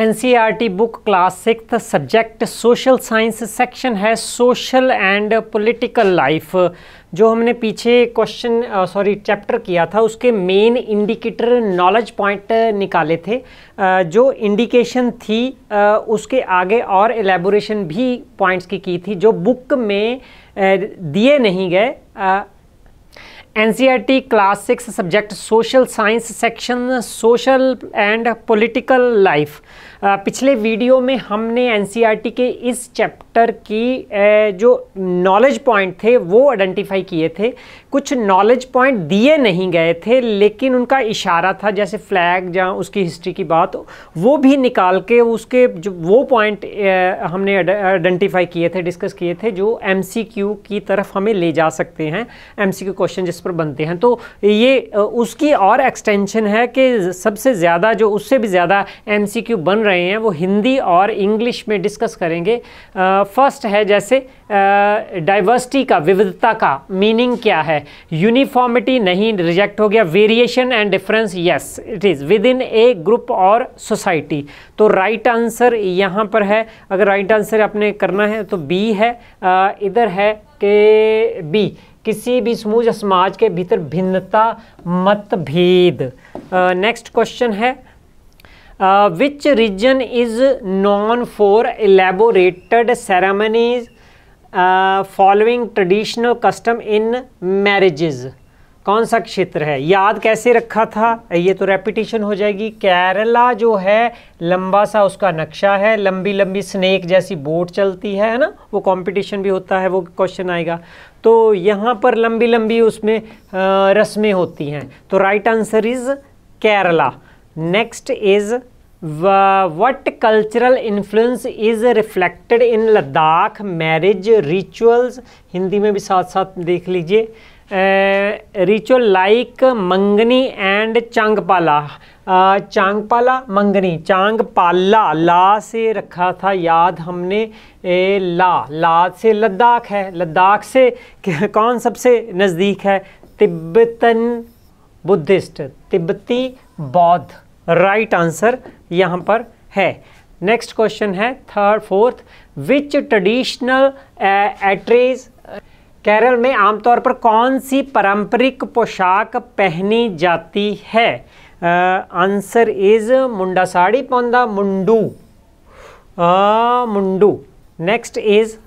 NCERT book class six subject social science section है social and political life जो हमने पीछे क्वेश्चन सॉरी चैप्टर किया था उसके मेन इंडिकेटर नॉलेज पॉइंट निकाले थे जो इंडिकेशन थी उसके आगे और एलेबोरेशन भी पॉइंट्स की की थी जो बुक में दिए नहीं गए NCRT Class 6 subject Social Science section Social and Political Life. पिछले वीडियो में हमने एन e के इस चैप्टर की जो नॉलेज पॉइंट थे वो आइडेंटिफाई किए थे कुछ नॉलेज पॉइंट दिए नहीं गए थे लेकिन उनका इशारा था जैसे फ्लैग या उसकी हिस्ट्री की बात वो भी निकाल के उसके जो वो पॉइंट हमने आइडेंटिफाई किए थे डिस्कस किए थे जो एम की तरफ हमें ले जा सकते हैं एम क्वेश्चन जिस पर बनते हैं तो ये उसकी और एक्सटेंशन है कि सबसे ज़्यादा जो उससे भी ज़्यादा एम बन रहे रहे हैं वो हिंदी और इंग्लिश में डिस्कस करेंगे फर्स्ट है जैसे डाइवर्सिटी का विविधता का मीनिंग क्या है यूनिफॉर्मिटी नहीं रिजेक्ट हो गया variation and difference yes it is within a group और सोसाइटी तो राइट आंसर यहाँ पर है अगर राइट आंसर आपने करना है तो बी है इधर है के बी किसी भी समूह समाज के भीतर भिन्नता मतभेद नेक्स्ट क्वेश्चन है which region is known for elaborated ceremonies following traditional custom in marriages कौन सा क्षेत्र है याद कैसे रखा था ये तो रेपिटेशन हो जाएगी केरला जो है लंबा सा उसका नक्शा है लंबी लंबी स्नेक जैसी बोट चलती है ना वो कंपटीशन भी होता है वो क्वेश्चन आएगा तो यहाँ पर लंबी लंबी उसमें रस्में होती हैं तो right answer is Kerala next is what cultural influence is reflected in Ladakh marriage rituals Hindi में भी साथ साथ देख लीजिए रिचुअल लाइक मंगनी एंड चांगपाला चांगपाला मंगनी चांगपाला ला से रखा था याद हमने ए, ला ला से लद्दाख है लद्दाख से कौन सबसे नज़दीक है तिब्बतन बुद्धिस्ट तिब्बती बौद्ध राइट आंसर यहाँ पर है नेक्स्ट क्वेश्चन है third fourth which traditional attire Kerala में आमतौर पर कौन सी पारंपरिक पोशाक पहनी जाती है uh, answer is mundu sari पौधा mundu uh, mundu next is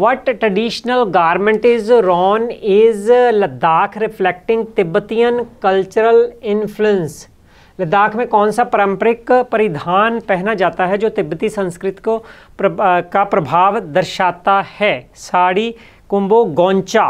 what traditional garment is worn is ladakh reflecting tibetan cultural influence Ladakh में कौन सा पारंपरिक परिधान पहना जाता है जो तिब्बती संस्कृत को प्र, का प्रभाव दर्शाता है साड़ी कुंभो goncha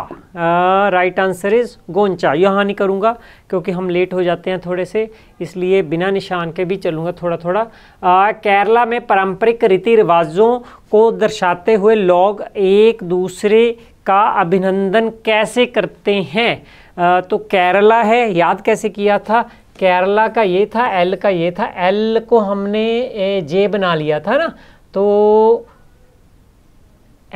right answer is goncha यहाँ नहीं करूँगा क्योंकि हम लेट हो जाते हैं थोड़े से इसलिए बिना निशान के भी चलूँगा थोड़ा थोड़ा आ, केरला में पारंपरिक रीति रिवाजों को दर्शाते हुए लोग एक दूसरे का अभिनंदन कैसे करते हैं आ, तो केरला है याद कैसे किया था केरला का ये था एल का ये था एल को हमने जे बना लिया था ना तो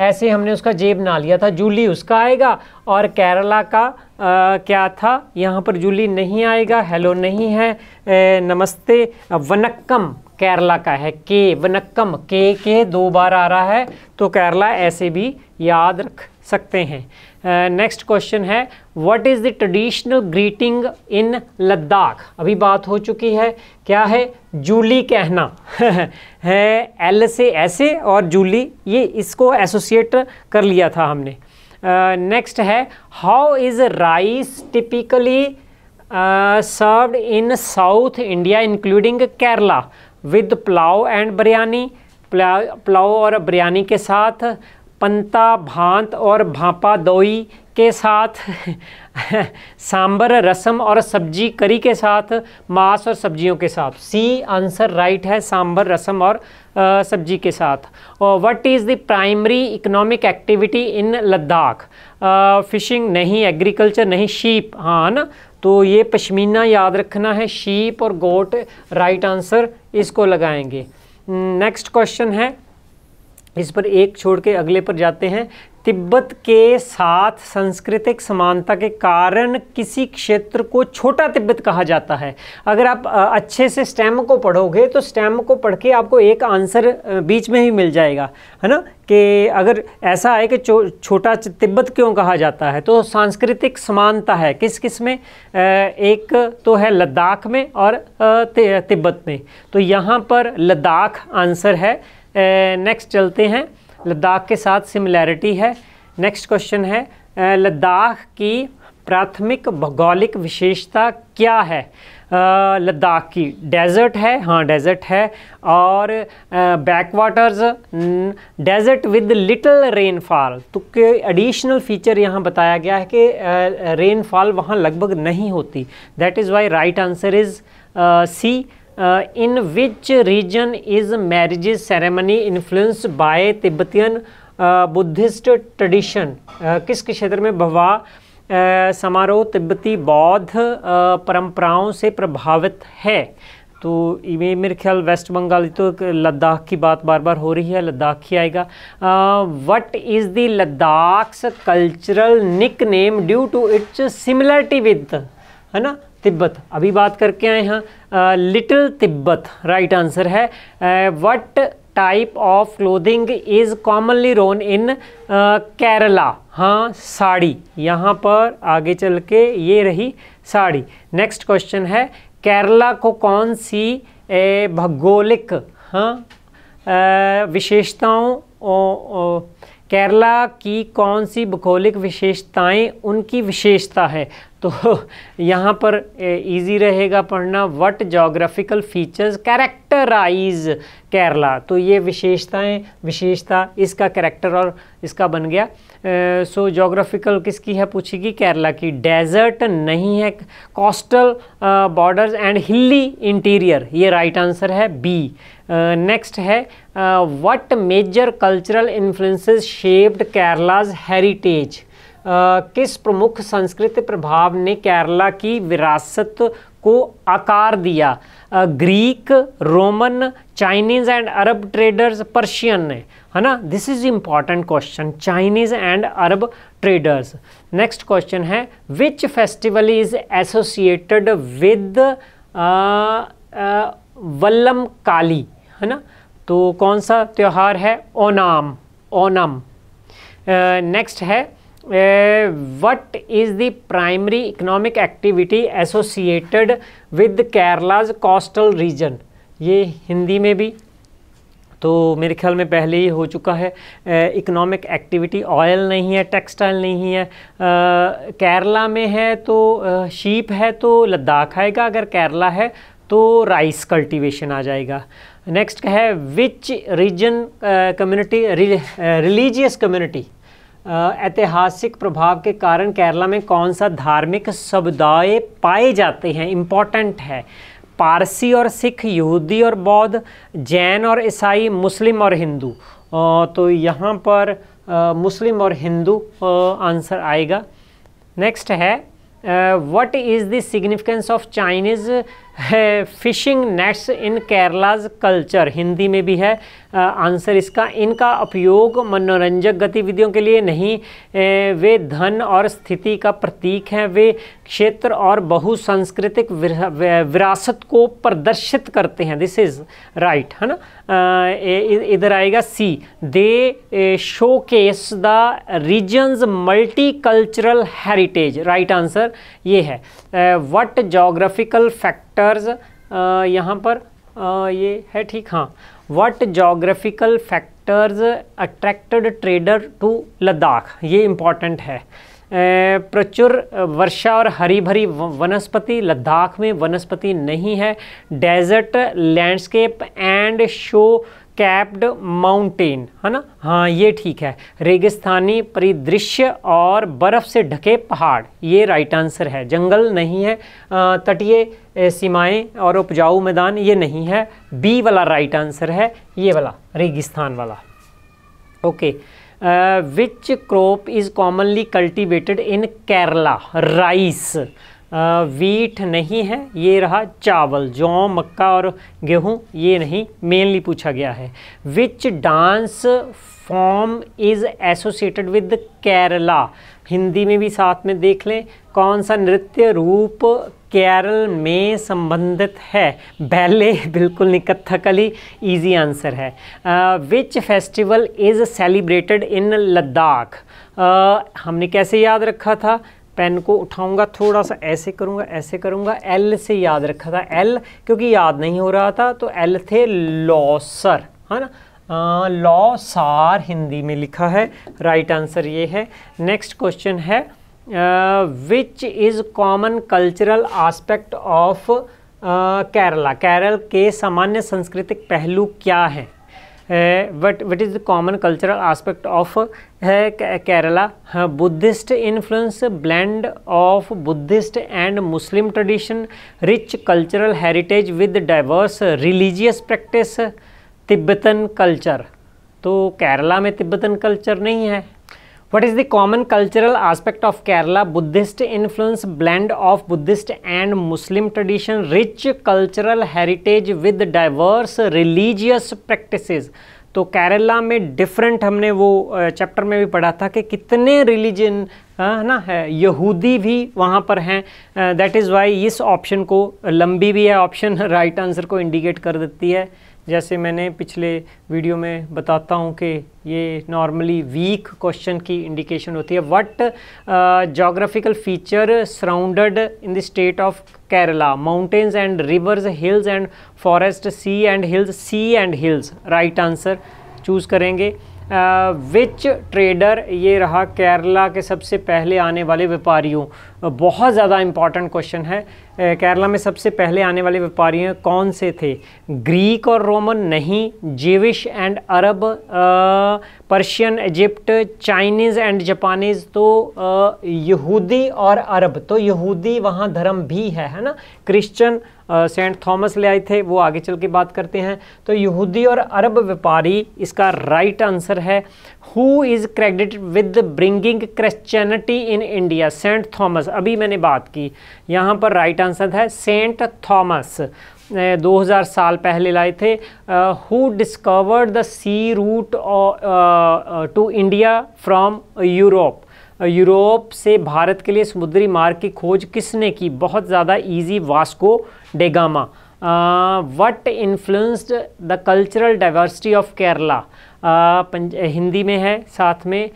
ऐसे हमने उसका जेब ना लिया था जूली उसका आएगा और केरला का आ, क्या था यहाँ पर जूली नहीं आएगा हेलो नहीं है ए, नमस्ते वनक्कम केरला का है के वनक्कम के के दो बार आ रहा है तो केरला ऐसे भी याद रख सकते हैं नेक्स्ट uh, क्वेश्चन है what is the traditional greeting in Ladakh अभी बात हो चुकी है क्या है जूली कहना है एल से ऐसे और जूली ये इसको एसोसिएट कर लिया था हमने नेक्स्ट uh, है how is rice typically served in South India including Kerala with pulao and biryani pulao और बिरयानी के साथ पंता भांत और भापा दोई के साथ सांबर रसम और सब्जी करी के साथ मांस और सब्जियों के साथ सी आंसर राइट है सांबर रसम और आ, सब्जी के साथ what is the primary economic activity in Ladakh fishing नहीं एग्रीकल्चर नहीं शीप हाँ ना तो ये पश्मीना याद रखना है शीप और गोट राइट आंसर इसको लगाएंगे नेक्स्ट क्वेश्चन है इस पर एक छोड़ के अगले पर जाते हैं तिब्बत के साथ सांस्कृतिक समानता के कारण किसी क्षेत्र को छोटा तिब्बत कहा जाता है अगर आप अच्छे से स्टैम को पढ़ोगे तो स्टैम को पढ़ के आपको एक आंसर बीच में ही मिल जाएगा है ना कि अगर ऐसा है कि छोटा तिब्बत क्यों कहा जाता है तो सांस्कृतिक समानता है किस किस में एक तो है लद्दाख में और तिब्बत में तो यहाँ पर लद्दाख आंसर है नेक्स्ट चलते हैं लद्दाख के साथ सिमिलैरिटी है नेक्स्ट क्वेश्चन है लद्दाख की प्राथमिक भौगोलिक विशेषता क्या है लद्दाख की डेजर्ट है हाँ डेजर्ट है और backwaters desert with little rainfall तो के एडिशनल फीचर यहाँ बताया गया है कि रेनफॉल वहाँ लगभग नहीं होती that is why right answer is C in which region is marriage ceremony influence by Tibetan Buddhist tradition किस क्षेत्र में भवा uh, समारोह तिब्बती बौद्ध uh, परंपराओं से प्रभावित है तो ये मेरे ख्याल वेस्ट बंगाल तो लद्दाख की बात बार बार हो रही है लद्दाख ही आएगा what is the Ladakh cultural nickname due to its similarity with है ना तिब्बत अभी बात करके आए हैं लिटिल तिब्बत राइट आंसर है what type of clothing is commonly worn in Kerala हाँ साड़ी यहाँ पर आगे चल के ये रही साड़ी नेक्स्ट क्वेश्चन है केरला को कौन सी भौगोलिक हाँ विशेषताओं केरला की कौन सी भौगोलिक विशेषताएं उनकी विशेषता है तो यहाँ पर इजी रहेगा पढ़ना what geographical features characterise Kerala तो ये विशेषताएं विशेषता इसका कैरेक्टर और इसका बन गया सो जोग्राफिकल किसकी है पूछेगी केरला की डेजर्ट नहीं है coastal borders and hilly interior ये राइट आंसर है बी नेक्स्ट है what major cultural influences shaped Kerala's heritage किस प्रमुख संस्कृत प्रभाव ने केरला की विरासत को आकार दिया Greek Roman Chinese and Arab traders Persian ने है ना this is important question Chinese and Arab traders next question है which festival is associated with Vallam Kali है ना तो कौन सा त्यौहार है ओनाम ओनम नेक्स्ट है what is the primary economic activity associated with Kerala's coastal region ये हिंदी में भी तो मेरे ख्याल में पहले ही हो चुका है इकोनॉमिक एक्टिविटी ऑयल नहीं है टेक्सटाइल नहीं है आ, uh, केरला में है तो आ, uh, शीप है तो लद्दाख आएगा अगर केरला है तो राइस कल्टीवेशन आ जाएगा नेक्स्ट है which region community religious community ऐतिहासिक प्रभाव के कारण केरला में कौन सा धार्मिक समुदाय पाए जाते हैं इम्पॉर्टेंट है पारसी और सिख यहूदी और बौद्ध जैन और ईसाई मुस्लिम और हिंदू तो यहाँ पर आ, मुस्लिम और हिंदू आंसर आएगा नेक्स्ट है what is the significance of Chinese है fishing nets in Kerala's culture Hindi में भी है आंसर इसका इनका उपयोग मनोरंजक गतिविधियों के लिए नहीं वे धन और स्थिति का प्रतीक हैं वे क्षेत्र और बहुसांस्कृतिक विरासत को प्रदर्शित करते हैं दिस इज़ राइट है ना इधर आएगा C they showcase the region's multicultural heritage right answer ये है वट जोग्राफिकल फैक्टर्स यहाँ पर आ, uh, ये है ठीक हाँ what geographical factors attracted trader to Ladakh ये इम्पॉर्टेंट है uh, प्रचुर वर्षा और हरी भरी वनस्पति लद्दाख में वनस्पति नहीं है desert landscape and snow capped mountain है ना हाँ ये ठीक है रेगिस्तानी परिदृश्य और बर्फ़ से ढके पहाड़ ये राइट आंसर है जंगल नहीं है तटीय सीमाएं और उपजाऊ मैदान ये नहीं है बी वाला राइट आंसर है ये वाला रेगिस्तान वाला okay which crop is commonly cultivated in Kerala rice wheat नहीं है ये रहा चावल जौ मक्का और गेहूँ ये नहीं मेनली पूछा गया है which dance form is associated with Kerala Hindi में भी साथ में देख लें कौन सा नृत्य रूप केरल में संबंधित है बैले बिल्कुल निकथकली इजी आंसर है which festival is celebrated in Ladakh हमने कैसे याद रखा था पेन को उठाऊंगा थोड़ा सा ऐसे करूंगा ऐसे करूंगा एल से याद रखा था एल क्योंकि याद नहीं हो रहा था तो एल थे लॉसर है ना लॉसार हिंदी में लिखा है राइट आंसर ये है नेक्स्ट क्वेश्चन है which is common cultural aspect of Kerala Kerala के सामान्य सांस्कृतिक पहलू क्या हैं what what is the common cultural aspect of है Kerala Buddhist influence blend of Buddhist and Muslim tradition rich cultural heritage with diverse religious practice Tibetan culture तो केरला में Tibetan culture नहीं है What is the common cultural aspect of Kerala? Buddhist influence, blend of Buddhist and Muslim tradition, rich cultural heritage with diverse religious practices. तो केरला में different हमने वो chapter में भी पढ़ा था कि कितने रिलीजन है ना है यहूदी भी वहाँ पर हैं दैट इज़ वाई इस ऑप्शन को लंबी भी है ऑप्शन राइट आंसर को इंडिकेट कर देती है जैसे मैंने पिछले वीडियो में बताता हूँ कि ये नॉर्मली वीक क्वेश्चन की इंडिकेशन होती है what geographical feature surrounded in the state of Kerala mountains and rivers hills and forest sea and hills sea and hills right answer choose करेंगे विच ट्रेडर ये रहा केरला के सबसे पहले आने वाले व्यापारियों बहुत ज़्यादा इम्पॉर्टेंट क्वेश्चन है केरला में सबसे पहले आने वाले व्यापारी कौन से थे ग्रीक और रोमन नहीं Jewish and Arab Persian Egypt Chinese and Japanese तो आ, यहूदी और अरब तो यहूदी वहाँ धर्म भी है है ना क्रिश्चन सेंट थॉमस ले आए थे वो आगे चल के बात करते हैं तो यहूदी और अरब व्यापारी इसका राइट आंसर है who is credit with bringing Christianity in India Saint Thomas अभी मैंने बात की यहाँ पर राइट आंसर है सेंट थॉमस 2000 साल पहले लाए थे who discovered the sea route to India from Europe Europe से भारत के लिए समुद्री मार्ग की खोज किसने की बहुत ज़्यादा easy Vasco da Gama what influenced the cultural diversity of Kerala Hindi में है साथ में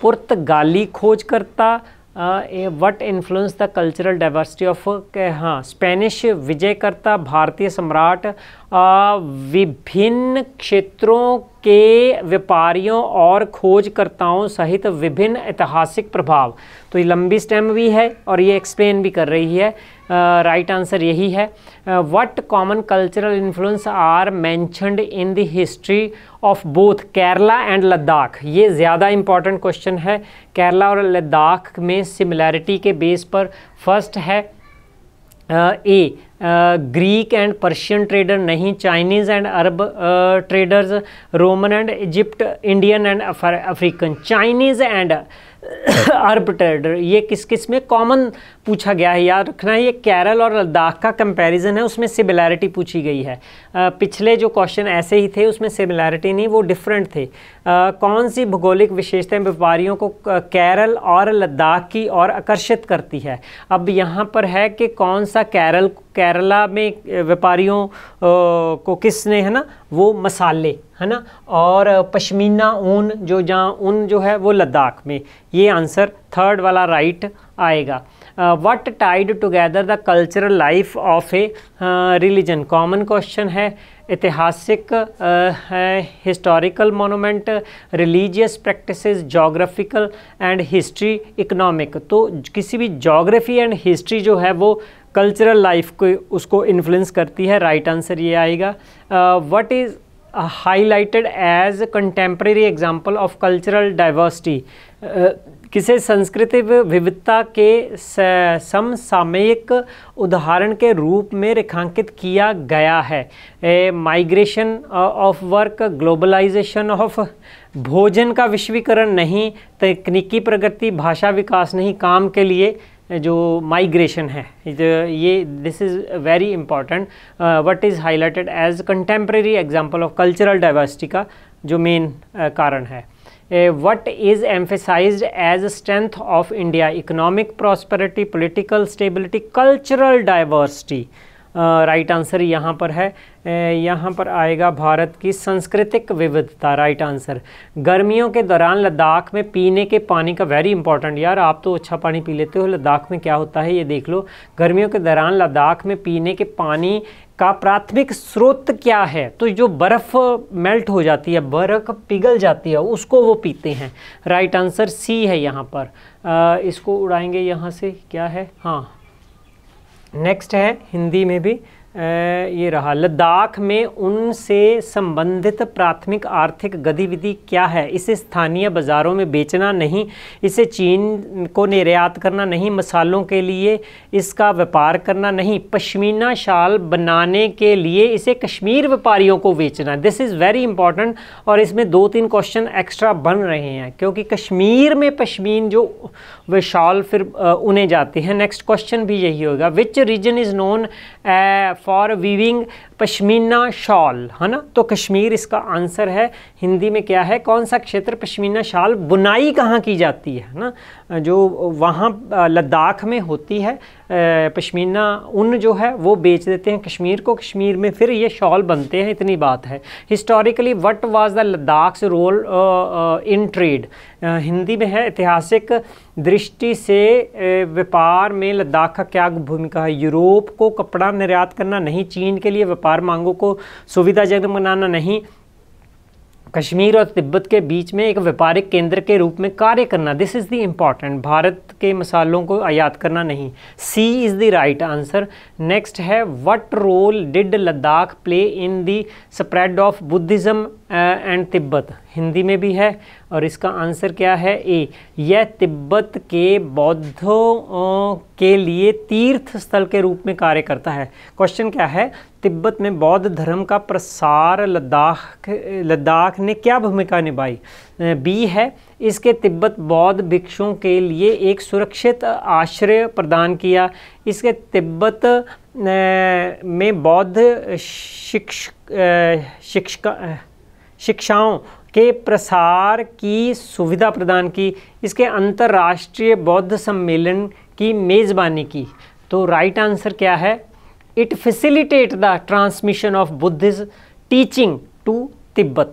पुर्तगाली खोजकर्ता what influence the cultural diversity of हाँ स्पेनिश विजयकर्ता भारतीय सम्राट विभिन्न क्षेत्रों के व्यापारियों और खोजकर्ताओं सहित विभिन्न ऐतिहासिक प्रभाव तो ये लंबी स्टेम भी है और ये एक्सप्लेन भी कर रही है राइट uh, आंसर right यही है what common cultural influence are mentioned in the history of both Kerala and Ladakh ये ज़्यादा इंपॉर्टेंट क्वेश्चन है केरला और लद्दाख में सिमिलैरिटी के बेस पर फर्स्ट है A Greek and Persian trader नहीं Chinese and Arab traders Roman and Egypt Indian and African Chinese and arbitrator ये किस किस में कॉमन पूछा गया है याद रखना है ये केरल और लद्दाख का कंपैरिजन है उसमें सिमिलैरिटी पूछी गई है पिछले जो क्वेश्चन ऐसे ही थे उसमें सिमिलैरिटी नहीं वो डिफरेंट थे कौन सी भौगोलिक विशेषताएं व्यापारियों को केरल और लद्दाख की ओर आकर्षित करती है अब यहाँ पर है कि कौन सा केरल केरला में व्यापारियों को किसने है ना वो मसाले है ना और पश्मीना ऊन जो जहाँ ऊन जो है वो लद्दाख में ये आंसर थर्ड वाला राइट आएगा what tied together the cultural life of a religion common question है ऐतिहासिक historical monument religious practice geographical and history economic तो किसी भी जोग्राफी एंड हिस्ट्री जो है वो कल्चरल लाइफ को उसको इन्फ्लुएंस करती है राइट right आंसर ये आएगा what is highlighted as contemporary example of cultural diversity किसे संस्कृति विविधता के समसामयिक उदाहरण के रूप में रेखांकित किया गया है migration of work globalisation of भोजन का विश्वीकरण नहीं तकनीकी प्रगति भाषा विकास नहीं काम के लिए जो माइग्रेशन है ये this is very important what is highlighted as contemporary example of cultural diversity का जो मेन uh, कारण है what is emphasise as strength of India economic prosperity political stability cultural diversity right answer यहाँ पर है यहाँ पर आएगा भारत की सांस्कृतिक विविधता राइट आंसर गर्मियों के दौरान लद्दाख में पीने के पानी का वेरी इंपॉर्टेंट यार आप तो अच्छा पानी पी लेते हो लद्दाख में क्या होता है ये देख लो गर्मियों के दौरान लद्दाख में पीने के पानी का प्राथमिक स्रोत क्या है तो जो बर्फ़ मेल्ट हो जाती है बर्फ पिघल जाती है उसको वो पीते हैं राइट आंसर सी है यहाँ पर आ, इसको उड़ाएंगे यहाँ से क्या है हाँ नेक्स्ट है हिंदी में भी ये रहा लद्दाख में उनसे संबंधित प्राथमिक आर्थिक गतिविधि क्या है इसे स्थानीय बाज़ारों में बेचना नहीं इसे चीन को निर्यात करना नहीं मसालों के लिए इसका व्यापार करना नहीं पश्मीना शाल बनाने के लिए इसे कश्मीर व्यापारियों को बेचना दिस इज़ वेरी इंपॉर्टेंट और इसमें दो तीन क्वेश्चन एक्स्ट्रा बन रहे हैं क्योंकि कश्मीर में पश्मीन जो वे शॉल फिर उन्हें जाती है नेक्स्ट क्वेश्चन भी यही होगा which region is known for weaving pashmina shawl है ना तो कश्मीर इसका आंसर है हिंदी में क्या है कौन सा क्षेत्र पश्मीना शाल बुनाई कहाँ की जाती है ना जो वहाँ लद्दाख में होती है पशमीना उन जो है वो बेच देते हैं कश्मीर को कश्मीर में फिर ये शॉल बनते हैं इतनी बात है historically what was the Ladakh role in trade Hindi में है ऐतिहासिक दृष्टि से व्यापार में लद्दाख का क्या भूमिका है यूरोप को कपड़ा निर्यात करना नहीं चीन के लिए व्यापार मांगों को सुविधाजनक बनाना नहीं कश्मीर और तिब्बत के बीच में एक व्यापारिक केंद्र के रूप में कार्य करना दिस इज़ दी इम्पॉर्टेंट भारत के मसालों को आयात करना नहीं C is the right answer next है what role did Ladakh play in the spread of Buddhism and Tibet Hindi में भी है और इसका आंसर क्या है ए यह तिब्बत के बौद्धों के लिए तीर्थ स्थल के रूप में कार्य करता है क्वेश्चन क्या है तिब्बत में बौद्ध धर्म का प्रसार लद्दाख लद्दाख ने क्या भूमिका निभाई बी है इसके तिब्बत बौद्ध भिक्षुओं के लिए एक सुरक्षित आश्रय प्रदान किया इसके तिब्बत में बौद्ध शिक्षक शिक्षका शिक्षाओं के प्रसार की सुविधा प्रदान की इसके अंतर्राष्ट्रीय बौद्ध सम्मेलन की मेज़बानी की तो राइट आंसर क्या है it facilitate the transmission of Buddhist teaching to Tibet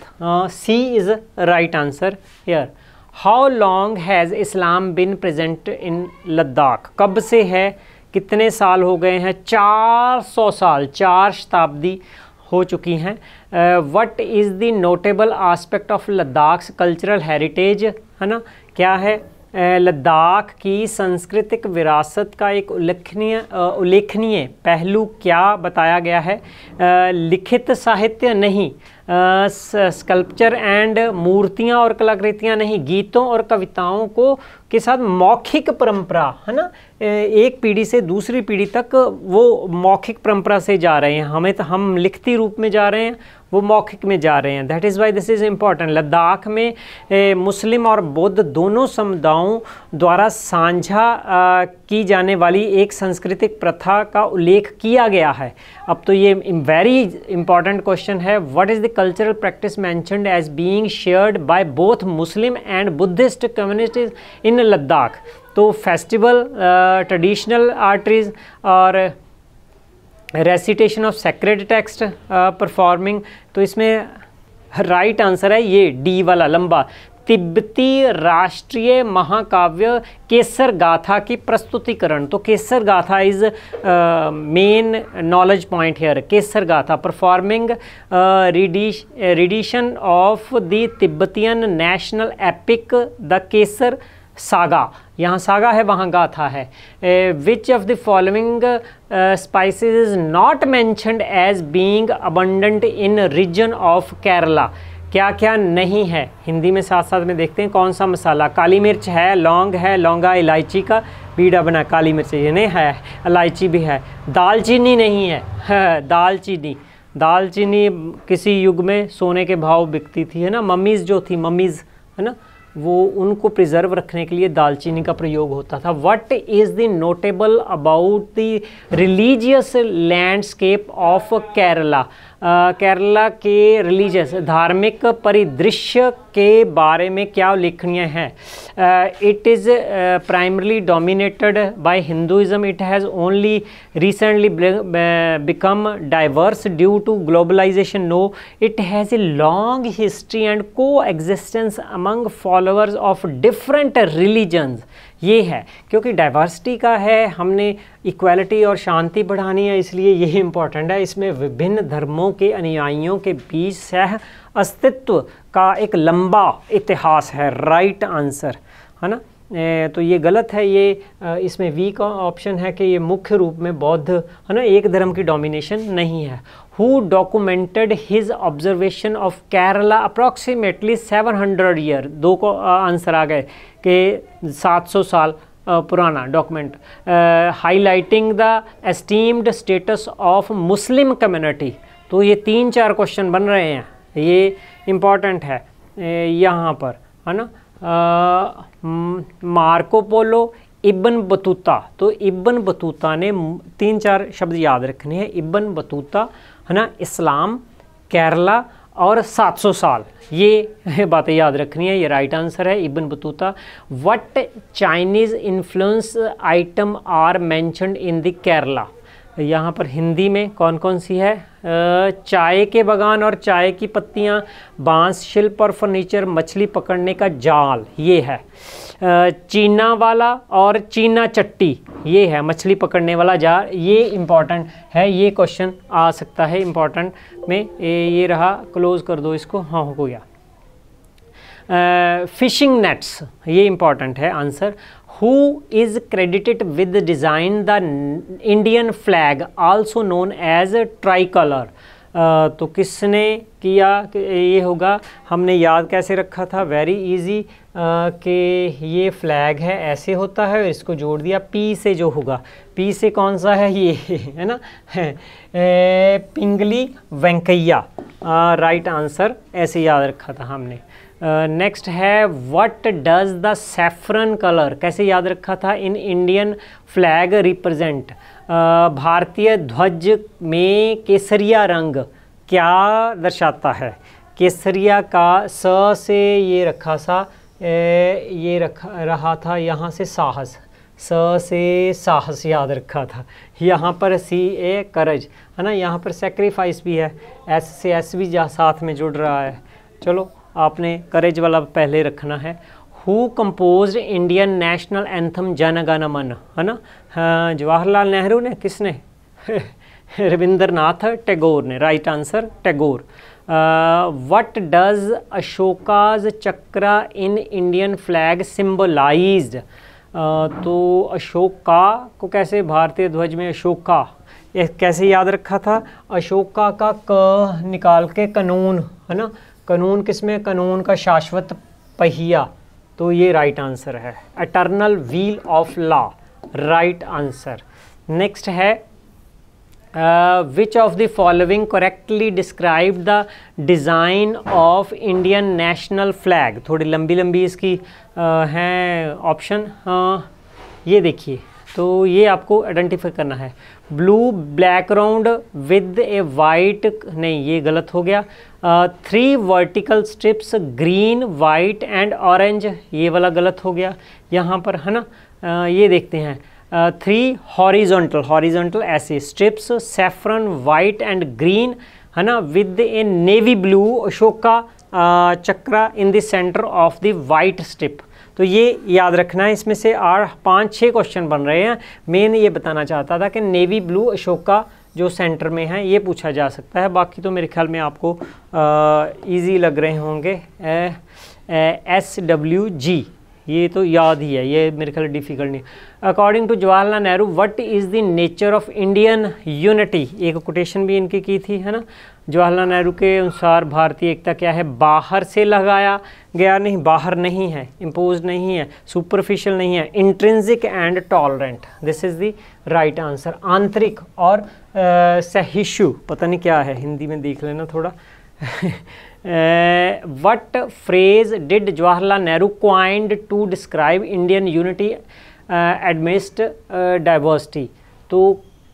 C is right answer here how long has Islam been present in Ladakh कब से है कितने साल हो गए हैं 400 साल चार शताब्दी हो चुकी हैं what is the notable aspect of Ladakh cultural heritage है ना क्या है लद्दाख की सांस्कृतिक विरासत का एक उल्लेखनीय उल्लेखनीय पहलू क्या बताया गया है लिखित साहित्य नहीं स्कल्पचर एंड मूर्तियां और कलाकृतियां नहीं गीतों और कविताओं को के साथ मौखिक परंपरा है ना एक पीढ़ी से दूसरी पीढ़ी तक वो मौखिक परंपरा से जा रहे हैं हमें तो हम लिखती रूप में जा रहे हैं वो मौखिक में जा रहे हैं that is why this is important Ladakh में ए, मुस्लिम और बौद्ध दोनों समुदायों द्वारा साझा की जाने वाली एक सांस्कृतिक प्रथा का उल्लेख किया गया है अब तो ये वेरी इंपॉर्टेंट क्वेश्चन है what is the cultural practice mentioned as being shared by both Muslim and Buddhist communities in Ladakh तो फेस्टिवल ट्रेडिशनल आर्ट्रीज और recitation of sacred text performing तो इसमें राइट right आंसर है ये डी वाला लंबा तिब्बती राष्ट्रीय महाकाव्य केसर गाथा की प्रस्तुतिकरण तो केसर गाथा is main knowledge point here Kesar गाथा performing rendition of the Tibetan national epic the Kesar saga यहाँ सागा है वहाँ गाथा है which of the following spices is not mentioned as being abundant in region of Kerala क्या क्या नहीं है हिंदी में साथ साथ में देखते हैं कौन सा मसाला काली मिर्च है लौंग है लौंगा इलायची का बीड़ा बना काली मिर्च ये नहीं है इलायची भी है दालचीनी नहीं है, हाँ, दालचीनी दालचीनी किसी युग में सोने के भाव बिकती थी है ना मम्मीज़ जो थी मम्मीज़ है ना वो उनको प्रिजर्व रखने के लिए दालचीनी का प्रयोग होता था what is the notable about the religious landscape of Kerala Kerala के रिलीजियस धार्मिक परिदृश्य के बारे में क्या उल्लेखनीय है it is primarily dominated by Hinduism it has only recently become diverse due to globalization no it has a long history and coexistence among फॉल फॉलोअर्स ऑफ डिफरेंट रिलीजन्स ये है क्योंकि डाइवर्सिटी का है हमने इक्वालिटी और शांति बढ़ानी है इसलिए ये इम्पॉर्टेंट है इसमें विभिन्न धर्मों के अनुयायियों के बीच सह अस्तित्व का एक लंबा इतिहास है राइट right आंसर है ना तो ये गलत है ये इसमें वी का ऑप्शन है कि ये मुख्य रूप में बौद्ध है ना एक धर्म की डोमिनेशन नहीं है who documented his observation of Kerala approximately 700 year दो को आंसर आ गए कि 700 साल पुराना document highlighting the esteemed status of Muslim community तो ये तीन चार क्वेश्चन बन रहे हैं ये इम्पॉर्टेंट है यहाँ पर है ना मार्को पोलो इबन बतूता तो इबन बतूता ने तीन चार शब्द याद रखने हैं इबन बतूता है ना इस्लाम केरला और 700 साल ये बातें याद रखनी है ये राइट आंसर है Ibn Battuta what Chinese influence item are mentioned in the Kerala यहाँ पर हिंदी में कौन कौन सी है चाय के बगान और चाय की पत्तियाँ बांस शिल्प और फर्नीचर मछली पकड़ने का जाल ये है चीना वाला और चीना चट्टी ये है मछली पकड़ने वाला जाल ये इम्पॉर्टेंट है ये क्वेश्चन आ सकता है इम्पॉर्टेंट में ये रहा क्लोज कर दो इसको हाँ हो गया फिशिंग नेट्स ये इम्पॉर्टेंट है answer who is credited with design the Indian flag also known as a tricolor तो किसने किया ये होगा हमने याद कैसे रखा था वेरी इजी कि ये फ्लैग है ऐसे होता है इसको जोड़ दिया पी से जो होगा पी से कौन सा है ये है ना है, A, Pingali Venkayya right answer ऐसे याद रखा था हमने नेक्स्ट uh, है what does the saffron colour कैसे याद रखा था इन इंडियन फ्लैग रिप्रेजेंट भारतीय ध्वज में केसरिया रंग क्या दर्शाता है केसरिया का स से ये रखा सा ये रखा रहा था यहाँ से साहस स से साहस याद रखा था यहाँ पर सी ए करज है ना यहाँ पर सेक्रीफाइस भी है एस से एस भी जा साथ में जुड़ रहा है चलो आपने करेज वाला पहले रखना है who compose Indian national anthem Jana Gana मन है ना जवाहरलाल नेहरू ने किसने रविंद्रनाथ टैगोर ने right answer Tagore what does Ashoka's chakra in Indian flag symbolize तो अशोका को कैसे भारतीय ध्वज में अशोका ये कैसे याद रखा था अशोका का क निकाल के कानून है ना कानून किसमें कानून का शाश्वत पहिया तो ये राइट right आंसर है eternal wheel of law right answer next है which of the following correctly describe the design of Indian national flag थोड़ी लंबी लंबी इसकी uh, हैं ऑप्शन uh, हाँ, ये देखिए तो ये आपको आइडेंटिफाई करना है blue black round with a white नहीं ये गलत हो गया three vertical stripes green white and orange ये वाला गलत हो गया यहाँ पर है ना ये देखते हैं थ्री हॉरिजोंटल हॉरिजोंटल ऐसे stripes saffron white and green है ना with a navy blue Ashoka chakra in center of the white strip तो ये याद रखना है इसमें से आठ पाँच छः क्वेश्चन बन रहे हैं मैंने ये बताना चाहता था कि नेवी ब्लू अशोका जो सेंटर में है ये पूछा जा सकता है बाकी तो मेरे ख्याल में आपको ईजी लग रहे होंगे एस डब्ल्यू जी ये तो याद ही है ये मेरे ख्याल डिफ़िकल्ट नहीं according to Jawaharlal Nehru what is the nature of Indian unity एक कोटेशन भी इनकी की थी है ना जवाहरलाल नेहरू के अनुसार भारतीय एकता क्या है बाहर से लगाया गया नहीं बाहर नहीं है इम्पोज नहीं है सुपरफिशियल नहीं है intrinsic and tolerant this is the right answer आंतरिक और सहिशु पता नहीं क्या है हिंदी में देख लेना थोड़ा what phrase did Jawaharlal Nehru coined to describe Indian unity amidst diversity तो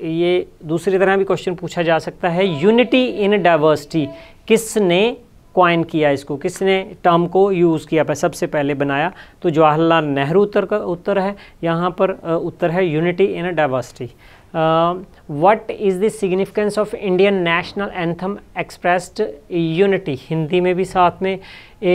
ये दूसरी तरह भी क्वेश्चन पूछा जा सकता है यूनिटी इन डाइवर्सिटी किसने क्वाइन किया इसको किसने टर्म को यूज़ किया पर सबसे पहले बनाया तो जवाहरलाल नेहरू उत्तर का उत्तर है यहाँ पर eh, उत्तर है unity in diversity what is the significance of Indian national anthem expressed unity Hindi में भी साथ में ए,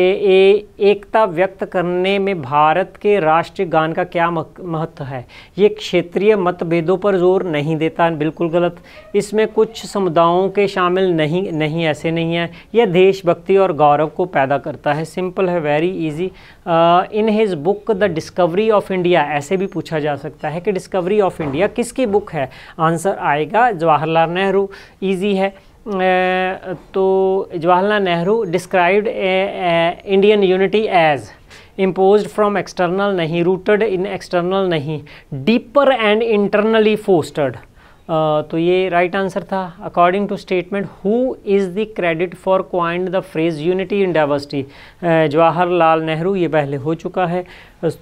ए, एकता व्यक्त करने में भारत के राष्ट्रीय गान का क्या महत्व है ये क्षेत्रीय मतभेदों पर जोर नहीं देता बिल्कुल गलत इसमें कुछ समुदायों के शामिल नहीं नहीं ऐसे नहीं है यह देशभक्ति और गौरव को पैदा करता है सिंपल है very easy in his book the discovery of India ऐसे भी पूछा जा सकता है कि डिस्कवरी ऑफ इंडिया किसकी बुक है आंसर आएगा जवाहरलाल नेहरू इजी है तो Jawaharlal Nehru described Indian unity as impose from external नहीं रूटेड इन एक्सटर्नल नहीं डीपर एंड इंटरनली फोस्टर्ड तो ये राइट आंसर था according to statement who is the credit for coined the phrase unity in diversity Jawaharlal Nehru ये पहले हो चुका है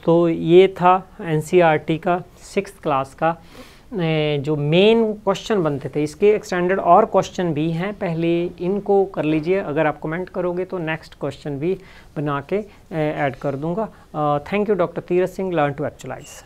तो ये था एन e का सिक्स क्लास का जो मेन क्वेश्चन बनते थे इसके एक्सटेंडेड और क्वेश्चन भी हैं पहले इनको कर लीजिए अगर आप कमेंट करोगे तो नेक्स्ट क्वेश्चन भी बना के ऐड कर दूंगा thank you doctor Tirath Singh learn to एक्चुलाइज़